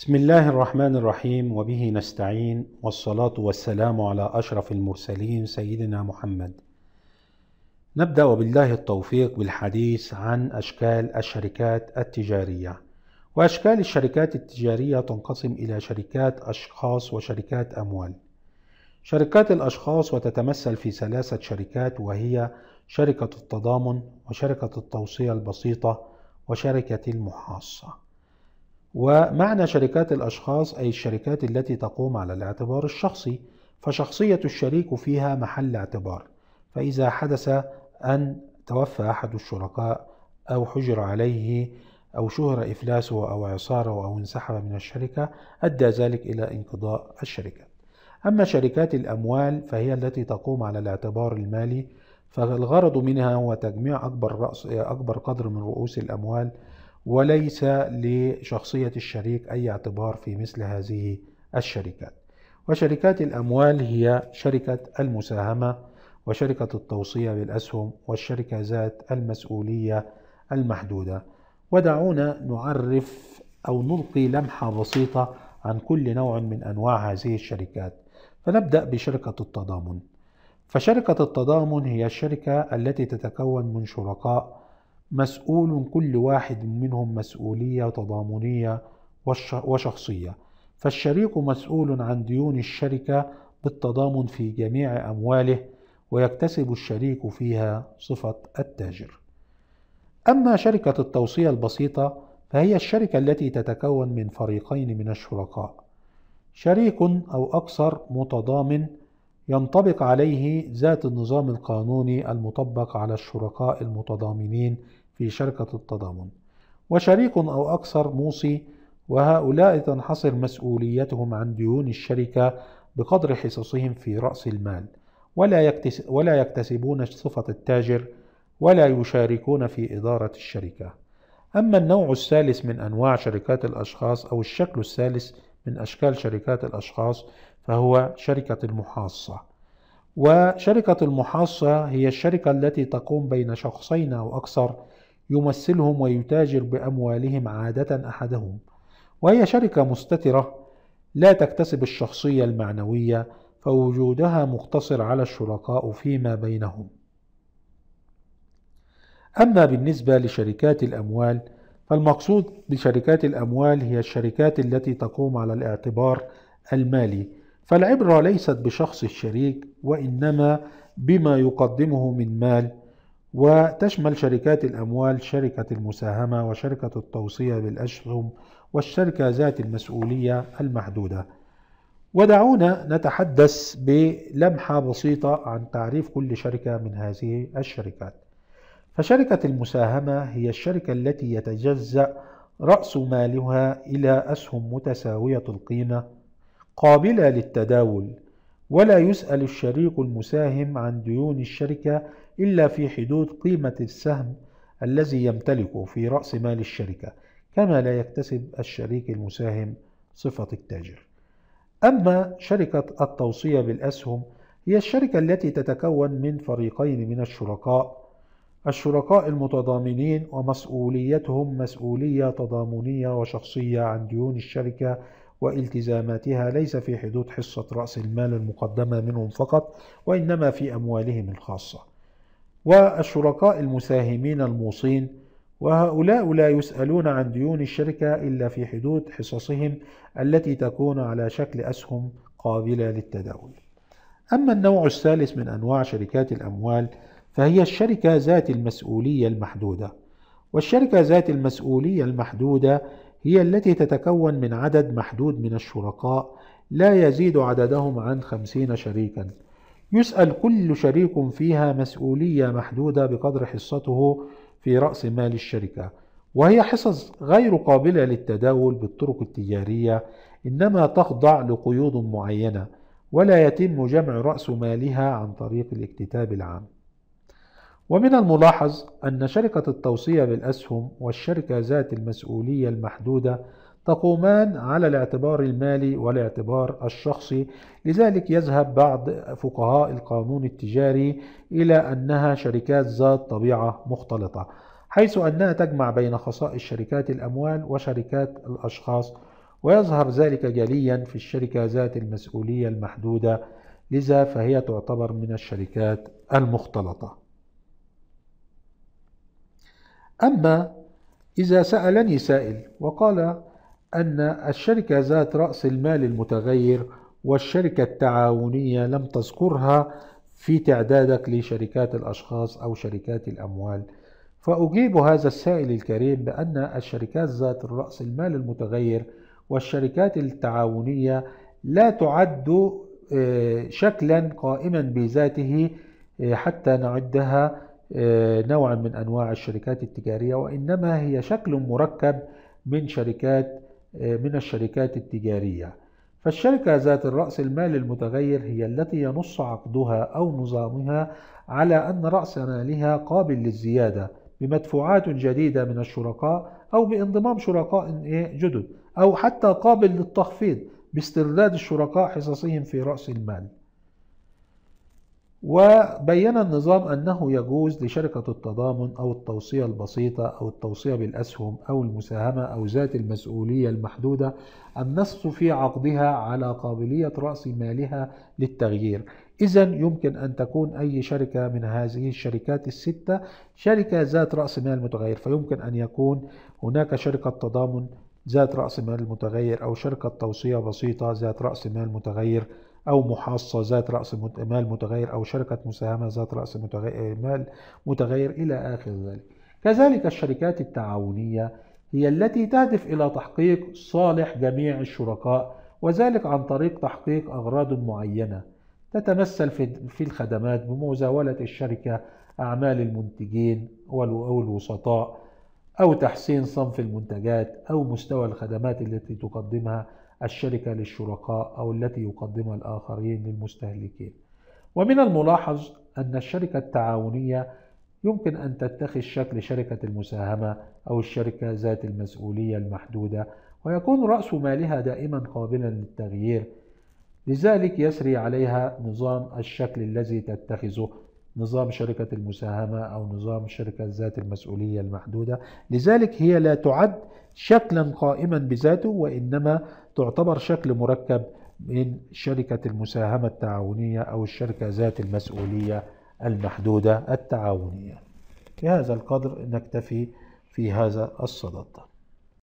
بسم الله الرحمن الرحيم وبه نستعين والصلاة والسلام على أشرف المرسلين سيدنا محمد. نبدأ وبالله التوفيق بالحديث عن أشكال الشركات التجارية. وأشكال الشركات التجارية تنقسم إلى شركات أشخاص وشركات أموال. شركات الأشخاص وتتمثل في ثلاثة شركات وهي شركة التضامن وشركة التوصية البسيطة وشركة المحاصة. ومعنى شركات الأشخاص أي الشركات التي تقوم على الاعتبار الشخصي فشخصية الشريك فيها محل اعتبار فإذا حدث أن توفى أحد الشركاء أو حجر عليه أو شهر إفلاسه أو إعصاره أو انسحب من الشركة أدى ذلك إلى انقضاء الشركة أما شركات الأموال فهي التي تقوم على الاعتبار المالي فالغرض منها هو تجميع أكبر, رأس أكبر قدر من رؤوس الأموال وليس لشخصية الشريك أي اعتبار في مثل هذه الشركات وشركات الأموال هي شركة المساهمة وشركة التوصية بالأسهم والشركة ذات المسؤولية المحدودة ودعونا نعرف أو نلقي لمحة بسيطة عن كل نوع من أنواع هذه الشركات فنبدأ بشركة التضامن فشركة التضامن هي الشركة التي تتكون من شركاء مسؤول كل واحد منهم مسؤوليه تضامنيه وشخصيه فالشريك مسؤول عن ديون الشركه بالتضامن في جميع امواله ويكتسب الشريك فيها صفه التاجر اما شركه التوصيه البسيطه فهي الشركه التي تتكون من فريقين من الشركاء شريك او اكثر متضامن ينطبق عليه ذات النظام القانوني المطبق على الشركاء المتضامنين في شركة التضامن وشريك أو أكثر موصي وهؤلاء تنحصر مسؤوليتهم عن ديون الشركة بقدر حصصهم في رأس المال ولا, ولا يكتسبون صفة التاجر ولا يشاركون في إدارة الشركة أما النوع الثالث من أنواع شركات الأشخاص أو الشكل الثالث من أشكال شركات الأشخاص فهو شركة المحاصة وشركة المحاصة هي الشركة التي تقوم بين شخصين أو أكثر يمثلهم ويتاجر بأموالهم عادة أحدهم وهي شركة مستترة لا تكتسب الشخصية المعنوية فوجودها مقتصر على الشركاء فيما بينهم أما بالنسبة لشركات الأموال فالمقصود بشركات الأموال هي الشركات التي تقوم على الاعتبار المالي فالعبرة ليست بشخص الشريك وإنما بما يقدمه من مال وتشمل شركات الأموال شركة المساهمة وشركة التوصية بالأسهم والشركة ذات المسؤولية المحدودة ودعونا نتحدث بلمحة بسيطة عن تعريف كل شركة من هذه الشركات فشركة المساهمة هي الشركة التي يتجزأ رأس مالها إلى أسهم متساوية القيمة قابلة للتداول ولا يسأل الشريك المساهم عن ديون الشركة إلا في حدود قيمة السهم الذي يمتلكه في رأس مال الشركة كما لا يكتسب الشريك المساهم صفة التاجر أما شركة التوصية بالأسهم هي الشركة التي تتكون من فريقين من الشركاء الشركاء المتضامنين ومسؤوليتهم مسؤولية تضامنية وشخصية عن ديون الشركة والتزاماتها ليس في حدود حصة رأس المال المقدمة منهم فقط وإنما في أموالهم الخاصة والشركاء المساهمين الموصين وهؤلاء لا يسألون عن ديون الشركة إلا في حدود حصصهم التي تكون على شكل أسهم قابلة للتداول أما النوع الثالث من أنواع شركات الأموال فهي الشركة ذات المسؤولية المحدودة والشركة ذات المسؤولية المحدودة هي التي تتكون من عدد محدود من الشركاء لا يزيد عددهم عن خمسين شريكا يسأل كل شريك فيها مسؤولية محدودة بقدر حصته في رأس مال الشركة وهي حصص غير قابلة للتداول بالطرق التجارية إنما تخضع لقيود معينة ولا يتم جمع رأس مالها عن طريق الاكتتاب العام ومن الملاحظ أن شركة التوصية بالأسهم والشركة ذات المسؤولية المحدودة تقومان على الاعتبار المالي والاعتبار الشخصي لذلك يذهب بعض فقهاء القانون التجاري إلى أنها شركات ذات طبيعة مختلطة حيث أنها تجمع بين خصائص شركات الأموال وشركات الأشخاص ويظهر ذلك جليا في الشركة ذات المسؤولية المحدودة لذا فهي تعتبر من الشركات المختلطة أما إذا سألني سائل وقال أن الشركة ذات رأس المال المتغير والشركة التعاونية لم تذكرها في تعدادك لشركات الأشخاص أو شركات الأموال فأجيب هذا السائل الكريم بأن الشركات ذات الرأس المال المتغير والشركات التعاونية لا تعد آه، شكلا قائما بذاته آه، حتى نعدها آه، نوع من أنواع الشركات التجارية وإنما هي شكل مركب من شركات آه، من الشركات التجارية فالشركة ذات الرأس المال المتغير هي التي ينص عقدها أو نظامها على أن رأس مالها قابل للزيادة بمدفوعات جديدة من الشركاء أو بانضمام شركاء إيه، جدد أو حتى قابل للتخفيض باسترداد الشركاء حصصهم في رأس المال وبين النظام أنه يجوز لشركة التضامن أو التوصية البسيطة أو التوصية بالأسهم أو المساهمة أو ذات المسؤولية المحدودة النص في عقدها على قابلية رأس مالها للتغيير إذا يمكن أن تكون أي شركة من هذه الشركات الستة شركة ذات رأس مال متغير فيمكن أن يكون هناك شركة تضامن ذات رأس مال متغير أو شركة توصية بسيطة ذات رأس مال متغير أو محاصة ذات رأس مال متغير أو شركة مساهمة ذات رأس مال متغير إلى آخر ذلك كذلك الشركات التعاونية هي التي تهدف إلى تحقيق صالح جميع الشركاء وذلك عن طريق تحقيق أغراض معينة تتمثل في الخدمات بمزاولة الشركة أعمال المنتجين والوسطاء أو تحسين صنف المنتجات أو مستوى الخدمات التي تقدمها الشركة للشركاء أو التي يقدمها الآخرين للمستهلكين. ومن الملاحظ أن الشركة التعاونية يمكن أن تتخذ شكل شركة المساهمة أو الشركة ذات المسؤولية المحدودة ويكون رأس مالها دائما قابلا للتغيير لذلك يسري عليها نظام الشكل الذي تتخذه نظام شركة المساهمة أو نظام شركة ذات المسؤولية المحدودة لذلك هي لا تعد شكلا قائما بذاته وإنما تعتبر شكل مركب من شركة المساهمة التعاونية أو الشركة ذات المسؤولية المحدودة التعاونية بهذا القدر نكتفي في هذا الصدد